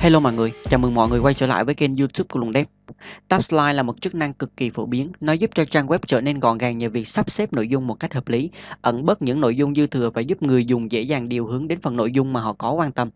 Hello mọi người, chào mừng mọi người quay trở lại với kênh YouTube của Lùng Đẹp. Tab Slide là một chức năng cực kỳ phổ biến, nó giúp cho trang web trở nên gọn gàng nhờ việc sắp xếp nội dung một cách hợp lý, ẩn bớt những nội dung dư thừa và giúp người dùng dễ dàng điều hướng đến phần nội dung mà họ có quan tâm.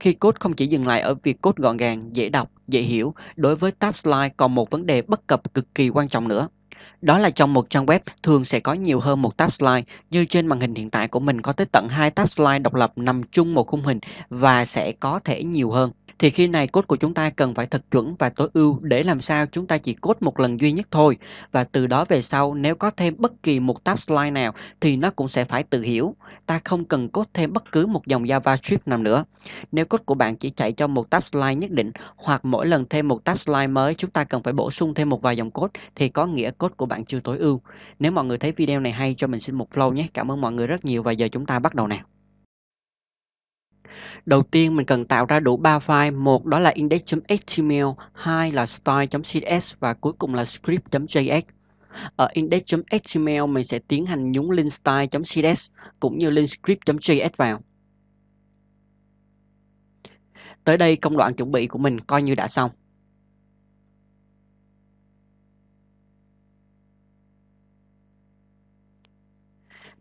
Khi code không chỉ dừng lại ở việc code gọn gàng, dễ đọc, dễ hiểu, đối với Tab Slide còn một vấn đề bất cập cực kỳ quan trọng nữa – đó là trong một trang web thường sẽ có nhiều hơn một tab slide, như trên màn hình hiện tại của mình có tới tận 2 tab slide độc lập nằm chung một khung hình và sẽ có thể nhiều hơn thì khi này cốt của chúng ta cần phải thật chuẩn và tối ưu để làm sao chúng ta chỉ cốt một lần duy nhất thôi và từ đó về sau nếu có thêm bất kỳ một tab slide nào thì nó cũng sẽ phải tự hiểu. Ta không cần cốt thêm bất cứ một dòng JavaScript nào nữa. Nếu cốt của bạn chỉ chạy cho một tab slide nhất định hoặc mỗi lần thêm một tab slide mới chúng ta cần phải bổ sung thêm một vài dòng cốt thì có nghĩa cốt của bạn chưa tối ưu. Nếu mọi người thấy video này hay cho mình xin một flow nhé. Cảm ơn mọi người rất nhiều và giờ chúng ta bắt đầu nào. Đầu tiên mình cần tạo ra đủ 3 file, một đó là index.html, hai là style.css và cuối cùng là script.js. Ở index.html mình sẽ tiến hành nhúng link style.css cũng như link script.js vào. Tới đây công đoạn chuẩn bị của mình coi như đã xong.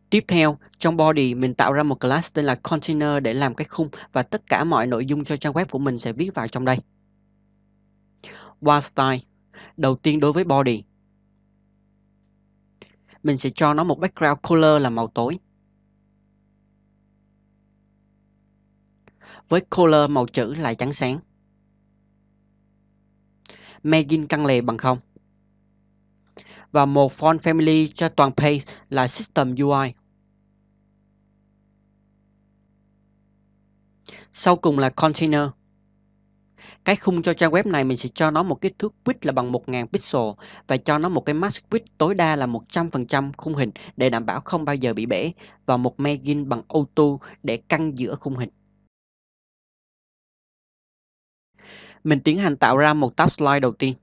Tiếp theo, trong body mình tạo ra một class tên là container để làm cái khung và tất cả mọi nội dung cho trang web của mình sẽ viết vào trong đây. Wild style. Đầu tiên đối với body. Mình sẽ cho nó một background color là màu tối. Với color màu chữ là trắng sáng. Margin căn lề bằng không và một font family cho toàn page là System UI. Sau cùng là container. Cái khung cho trang web này mình sẽ cho nó một kích thước width là bằng 1.000 pixel và cho nó một cái max width tối đa là 100% khung hình để đảm bảo không bao giờ bị bể và một margin bằng auto để căng giữa khung hình. Mình tiến hành tạo ra một tab slide đầu tiên.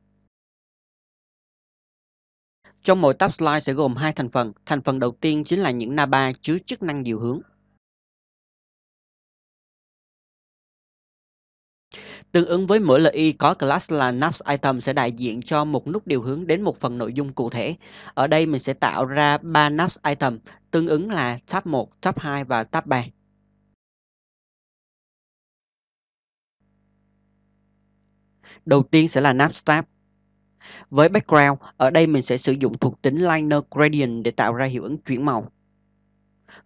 Trong mỗi tab slide sẽ gồm hai thành phần. Thành phần đầu tiên chính là những naba chứa chức năng điều hướng. Tương ứng với mỗi lợi y có class là Naps Item sẽ đại diện cho một nút điều hướng đến một phần nội dung cụ thể. Ở đây mình sẽ tạo ra 3 Naps Item tương ứng là tab 1, tab 2 và tab 3. Đầu tiên sẽ là Naps tab. Với background, ở đây mình sẽ sử dụng thuộc tính Liner Gradient để tạo ra hiệu ứng chuyển màu.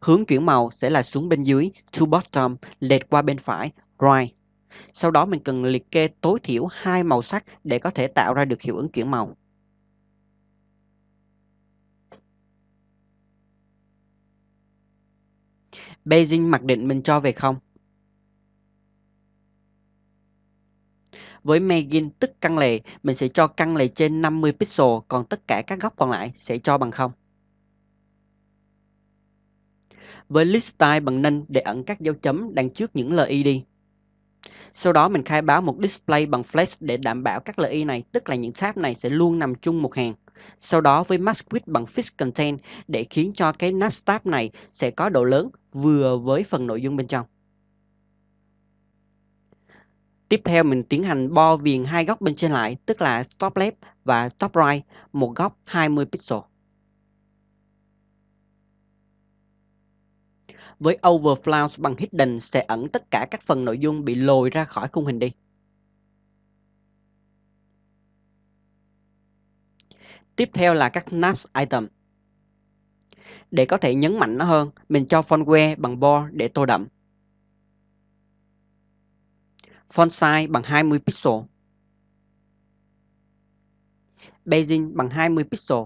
Hướng chuyển màu sẽ là xuống bên dưới, to bottom, lệch qua bên phải, right. Sau đó mình cần liệt kê tối thiểu hai màu sắc để có thể tạo ra được hiệu ứng chuyển màu. Beijing mặc định mình cho về không. Với margin tức căn lề, mình sẽ cho căn lề trên 50 pixel, còn tất cả các góc còn lại sẽ cho bằng không. Với list style bằng nâng để ẩn các dấu chấm đằng trước những LED. Sau đó mình khai báo một display bằng flash để đảm bảo các lợi y này, tức là những tab này sẽ luôn nằm chung một hàng. Sau đó với mask width bằng fixed content để khiến cho cái nắp tab này sẽ có độ lớn vừa với phần nội dung bên trong. Tiếp theo mình tiến hành bo viền hai góc bên trên lại, tức là top left và top right, một góc 20 pixel. Với Overflow bằng Hidden sẽ ẩn tất cả các phần nội dung bị lồi ra khỏi khung hình đi. Tiếp theo là các Naps Item. Để có thể nhấn mạnh nó hơn, mình cho fontware bằng bold để tô đậm. Font size bằng 20 pixel. Beijing bằng 20 pixel.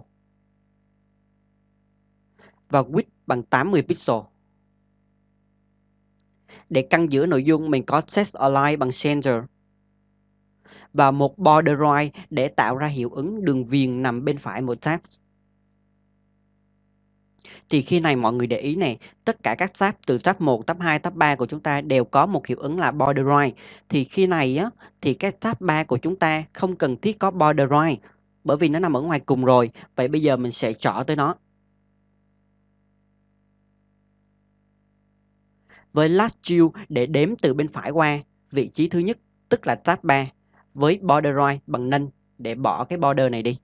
Và width bằng 80 pixel để căn giữa nội dung mình có text align bằng center và một border right để tạo ra hiệu ứng đường viền nằm bên phải một tab. Thì khi này mọi người để ý này, tất cả các tab từ tab 1, tab 2, tab 3 của chúng ta đều có một hiệu ứng là border right. Thì khi này á thì cái tab 3 của chúng ta không cần thiết có border right bởi vì nó nằm ở ngoài cùng rồi. Vậy bây giờ mình sẽ chọn tới nó. với Lazio để đếm từ bên phải qua vị trí thứ nhất tức là tab 3 với border right bằng nâng để bỏ cái border này đi.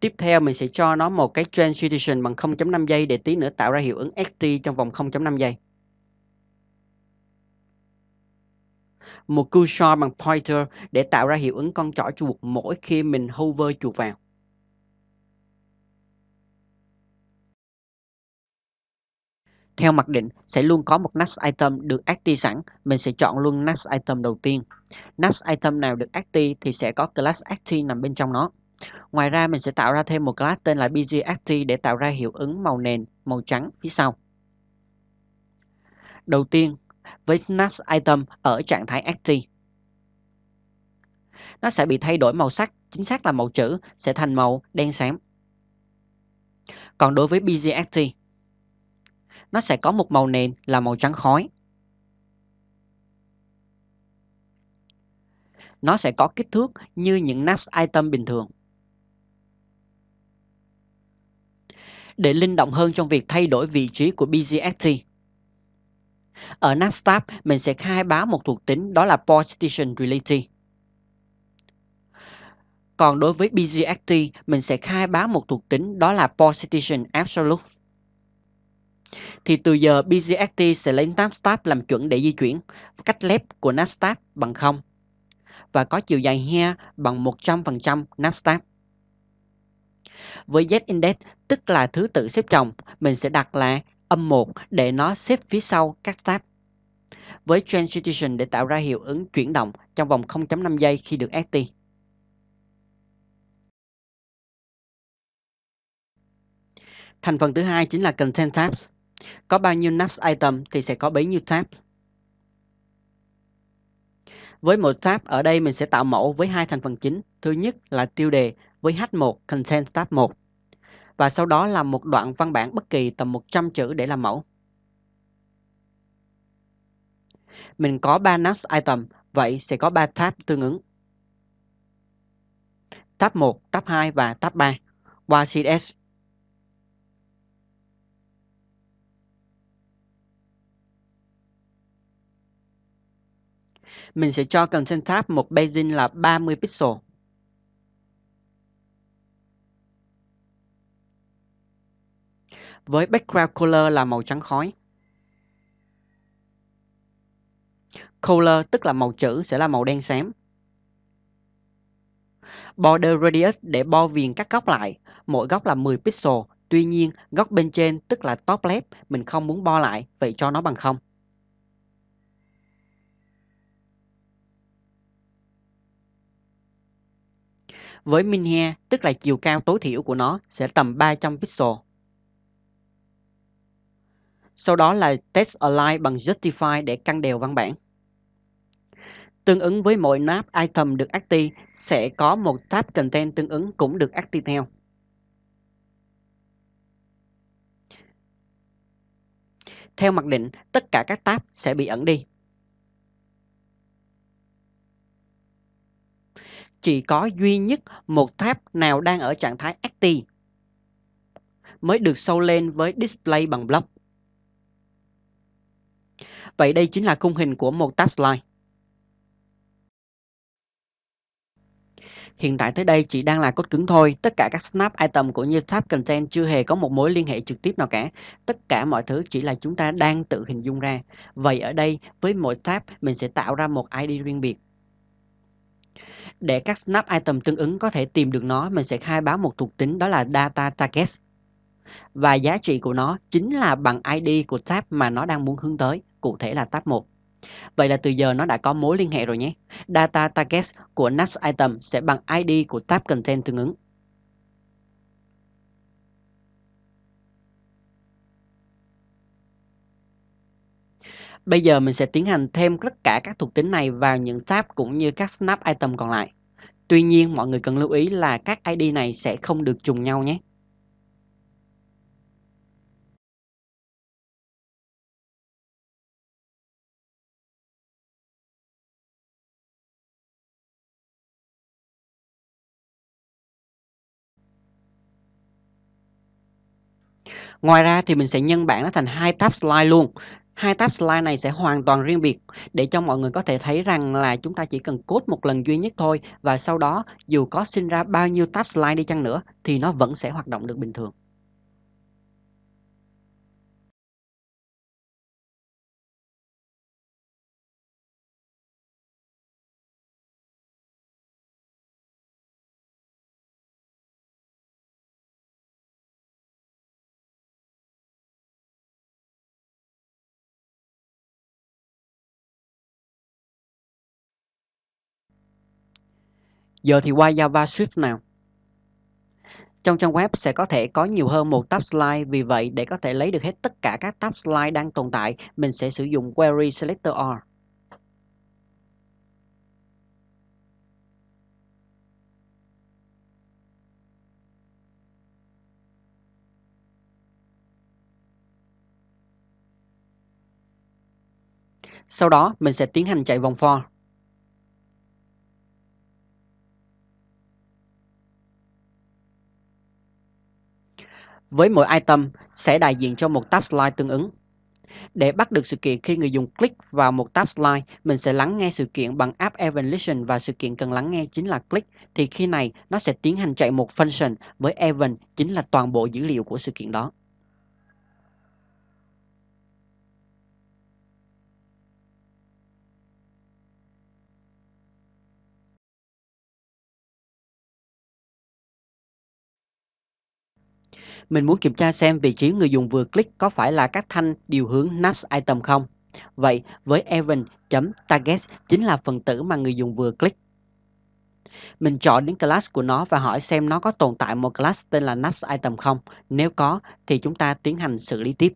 Tiếp theo mình sẽ cho nó một cái transition bằng 0.5 giây để tí nữa tạo ra hiệu ứng ST trong vòng 0.5 giây. Một cursor bằng pointer để tạo ra hiệu ứng con trỏ chuột mỗi khi mình hover chuột vào. Theo mặc định, sẽ luôn có một next item được active sẵn, mình sẽ chọn luôn next item đầu tiên. Next item nào được active thì sẽ có class active nằm bên trong nó. Ngoài ra mình sẽ tạo ra thêm một class tên là BG active để tạo ra hiệu ứng màu nền màu trắng phía sau. Đầu tiên, với next item ở trạng thái active, nó sẽ bị thay đổi màu sắc, chính xác là màu chữ sẽ thành màu đen xám. Còn đối với BG active nó sẽ có một màu nền là màu trắng khói. Nó sẽ có kích thước như những Naps item bình thường. Để linh động hơn trong việc thay đổi vị trí của BGFT, ở tab mình sẽ khai báo một thuộc tính đó là Position Related. Còn đối với BGFT, mình sẽ khai báo một thuộc tính đó là Position Absolute thì từ giờ BGXT sẽ lấy NASDAQ làm chuẩn để di chuyển cách left của NASDAQ bằng 0 và có chiều dài he bằng 100% NASDAQ. Với Z-index, tức là thứ tự xếp chồng, mình sẽ đặt là âm 1 để nó xếp phía sau các tab. Với Transition để tạo ra hiệu ứng chuyển động trong vòng 0.5 giây khi được active. Thành phần thứ hai chính là Content Tabs. Có bao nhiêu nuts Item thì sẽ có bấy nhiêu tab. Với một tab ở đây mình sẽ tạo mẫu với hai thành phần chính. Thứ nhất là tiêu đề với H1 Content tab 1 và sau đó là một đoạn văn bản bất kỳ tầm 100 chữ để làm mẫu. Mình có 3 nuts item, vậy sẽ có 3 tab tương ứng. Tab 1, tab 2 và tab 3 qua CSS Mình sẽ cho Content Tab một Basin là 30 pixel. Với background color là màu trắng khói. Color tức là màu chữ sẽ là màu đen xám. Border radius để bo viền các góc lại, mỗi góc là 10 pixel. Tuy nhiên, góc bên trên tức là top left mình không muốn bo lại, vậy cho nó bằng không. với min he tức là chiều cao tối thiểu của nó sẽ tầm 300 pixel. Sau đó là test align bằng justify để căn đều văn bản. Tương ứng với mỗi nắp item được active sẽ có một tab content tương ứng cũng được active theo. Theo mặc định, tất cả các tab sẽ bị ẩn đi. chỉ có duy nhất một tab nào đang ở trạng thái active mới được show lên với display bằng block. Vậy đây chính là khung hình của một tab slide. Hiện tại tới đây chỉ đang là cốt cứng thôi, tất cả các snap item của như tab content chưa hề có một mối liên hệ trực tiếp nào cả. Tất cả mọi thứ chỉ là chúng ta đang tự hình dung ra. Vậy ở đây với mỗi tab mình sẽ tạo ra một ID riêng biệt để các snap item tương ứng có thể tìm được nó, mình sẽ khai báo một thuộc tính đó là data target. Và giá trị của nó chính là bằng ID của tab mà nó đang muốn hướng tới, cụ thể là tab 1. Vậy là từ giờ nó đã có mối liên hệ rồi nhé. Data target của snap item sẽ bằng ID của tab content tương ứng. Bây giờ mình sẽ tiến hành thêm tất cả các thuộc tính này vào những tab cũng như các snap item còn lại. Tuy nhiên mọi người cần lưu ý là các ID này sẽ không được trùng nhau nhé. Ngoài ra thì mình sẽ nhân bản nó thành hai tab slide luôn Hai tab slide này sẽ hoàn toàn riêng biệt để cho mọi người có thể thấy rằng là chúng ta chỉ cần code một lần duy nhất thôi và sau đó dù có sinh ra bao nhiêu tab slide đi chăng nữa thì nó vẫn sẽ hoạt động được bình thường. Giờ thì qua JavaScript nào. Trong trang web sẽ có thể có nhiều hơn một tab slide, vì vậy để có thể lấy được hết tất cả các tab slide đang tồn tại, mình sẽ sử dụng Query Selector R. Sau đó, mình sẽ tiến hành chạy vòng for. với mỗi item sẽ đại diện cho một tab slide tương ứng. Để bắt được sự kiện khi người dùng click vào một tab slide, mình sẽ lắng nghe sự kiện bằng app event Eventlisten và sự kiện cần lắng nghe chính là click. Thì khi này, nó sẽ tiến hành chạy một function với Event chính là toàn bộ dữ liệu của sự kiện đó. Mình muốn kiểm tra xem vị trí người dùng vừa click có phải là các thanh điều hướng Naps Item không. Vậy, với event.target chính là phần tử mà người dùng vừa click. Mình chọn đến class của nó và hỏi xem nó có tồn tại một class tên là Naps Item không. Nếu có, thì chúng ta tiến hành xử lý tiếp.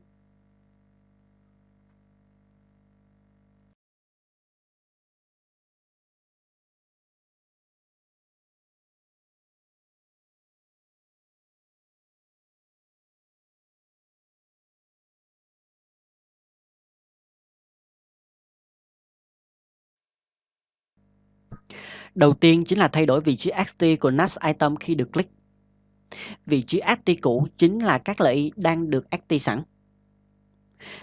Đầu tiên chính là thay đổi vị trí ASCII của Next Item khi được click. Vị trí ASCII cũ chính là các lợi ý đang được ASCII sẵn.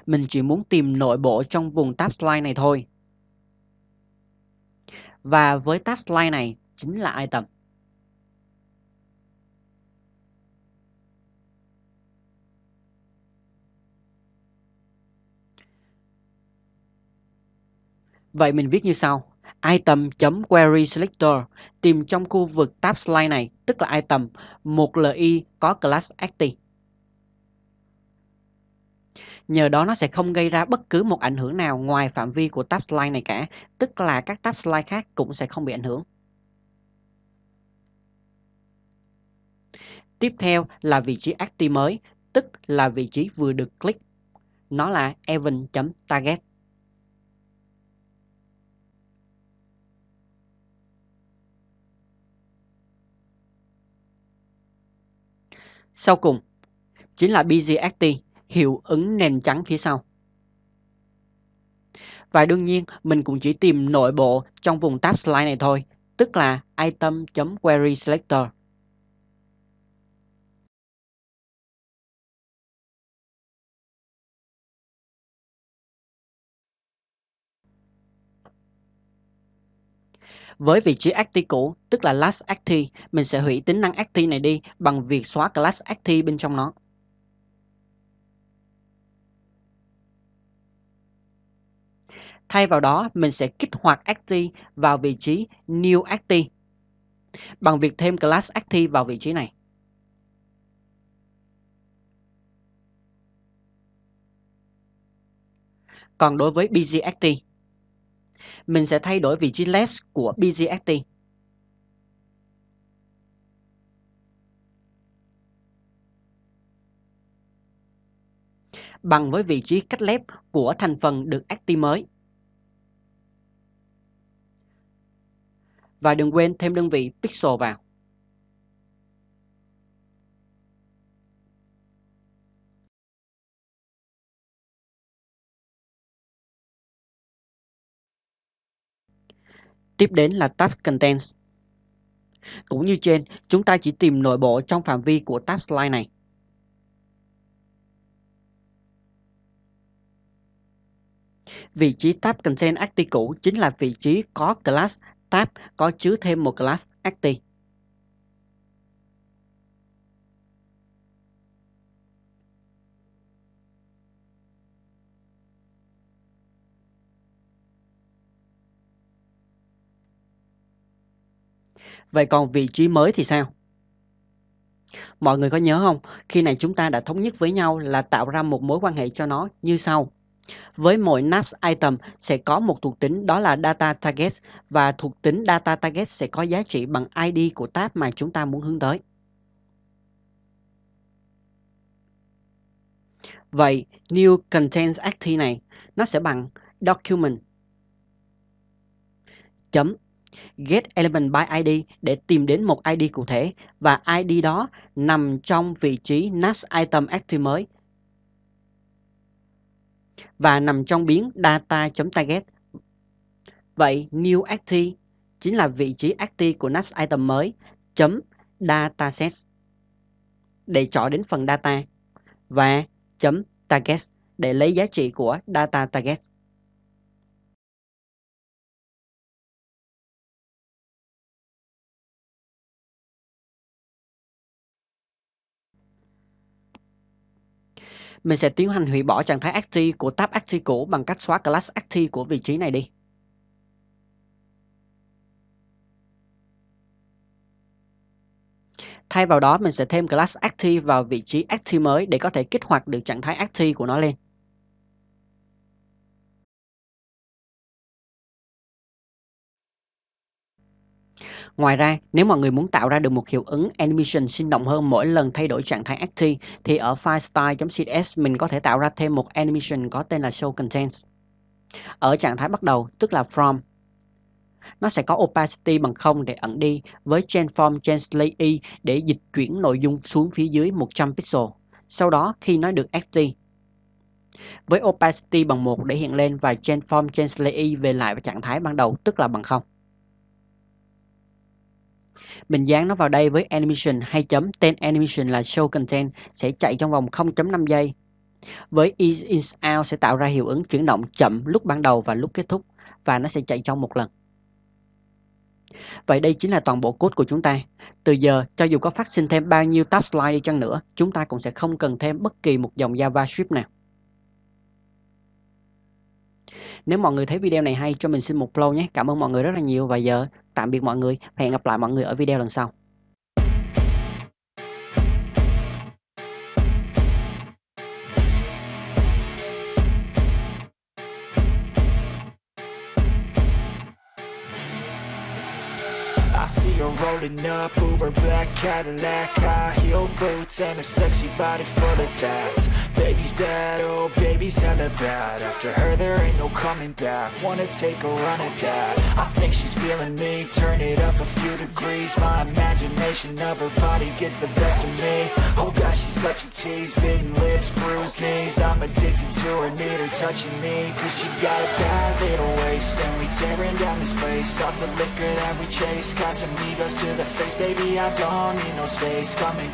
Mình chỉ muốn tìm nội bộ trong vùng tab slide này thôi. Và với tab slide này chính là item. Vậy mình viết như sau item queryselector tìm trong khu vực tab slide này, tức là item 1 li có class active. Nhờ đó nó sẽ không gây ra bất cứ một ảnh hưởng nào ngoài phạm vi của tab slide này cả, tức là các tab slide khác cũng sẽ không bị ảnh hưởng. Tiếp theo là vị trí active mới, tức là vị trí vừa được click. Nó là event.target. Sau cùng, chính là BGST, hiệu ứng nền trắng phía sau. Và đương nhiên, mình cũng chỉ tìm nội bộ trong vùng tab slide này thôi, tức là item.query selector. Với vị trí active cũ, tức là last active, mình sẽ hủy tính năng active này đi bằng việc xóa class active bên trong nó. Thay vào đó, mình sẽ kích hoạt active vào vị trí new active bằng việc thêm class active vào vị trí này. Còn đối với BG active mình sẽ thay đổi vị trí left của BGFT. bằng với vị trí cách left của thành phần được active mới. Và đừng quên thêm đơn vị pixel vào. Tiếp đến là Tab contents Cũng như trên, chúng ta chỉ tìm nội bộ trong phạm vi của Tab Slide này. Vị trí Tab Content Active cũ chính là vị trí có class Tab có chứa thêm một class Active. Vậy còn vị trí mới thì sao? Mọi người có nhớ không? Khi này chúng ta đã thống nhất với nhau là tạo ra một mối quan hệ cho nó như sau. Với mỗi NAPS item sẽ có một thuộc tính đó là data target và thuộc tính data target sẽ có giá trị bằng ID của tab mà chúng ta muốn hướng tới. Vậy new content active này nó sẽ bằng document chấm get element by ID để tìm đến một ID cụ thể và ID đó nằm trong vị trí next item active mới và nằm trong biến data.target. Vậy new active chính là vị trí active của next item mới chấm dataset để chọn đến phần data và chấm target để lấy giá trị của data target. Mình sẽ tiến hành hủy bỏ trạng thái Active của tab Active cũ bằng cách xóa class Active của vị trí này đi. Thay vào đó, mình sẽ thêm class Active vào vị trí Active mới để có thể kích hoạt được trạng thái Active của nó lên. Ngoài ra, nếu mọi người muốn tạo ra được một hiệu ứng animation sinh động hơn mỗi lần thay đổi trạng thái Active, thì ở file style.css mình có thể tạo ra thêm một animation có tên là show contents. Ở trạng thái bắt đầu, tức là from, nó sẽ có opacity bằng 0 để ẩn đi với transform translate y e để dịch chuyển nội dung xuống phía dưới 100 pixel. Sau đó khi nó được active với opacity bằng 1 để hiện lên và transform translate y e về lại trạng thái ban đầu tức là bằng 0 mình dán nó vào đây với animation hay chấm tên animation là show content sẽ chạy trong vòng 0.5 giây với ease in out sẽ tạo ra hiệu ứng chuyển động chậm lúc ban đầu và lúc kết thúc và nó sẽ chạy trong một lần Vậy đây chính là toàn bộ code của chúng ta. Từ giờ, cho dù có phát sinh thêm bao nhiêu tab slide đi chăng nữa, chúng ta cũng sẽ không cần thêm bất kỳ một dòng JavaScript nào. Nếu mọi người thấy video này hay, cho mình xin một follow nhé. Cảm ơn mọi người rất là nhiều và giờ Tạm biệt mọi người và hẹn gặp lại mọi người ở video lần sau. rolling up, Uber black Cadillac High heel boots and a sexy body full of tats Baby's bad, oh, baby's a bad After her there ain't no coming back Wanna take a run at that I think she's feeling me, turn it up a few degrees My imagination of her body gets the best of me Oh gosh, she's such a tease, bitten lips, bruised knees I'm addicted to her, need her touching me Cause she got a bad little waist And we tearing down this place Off the liquor that we chase Got some to the face, baby I don't need no space Coming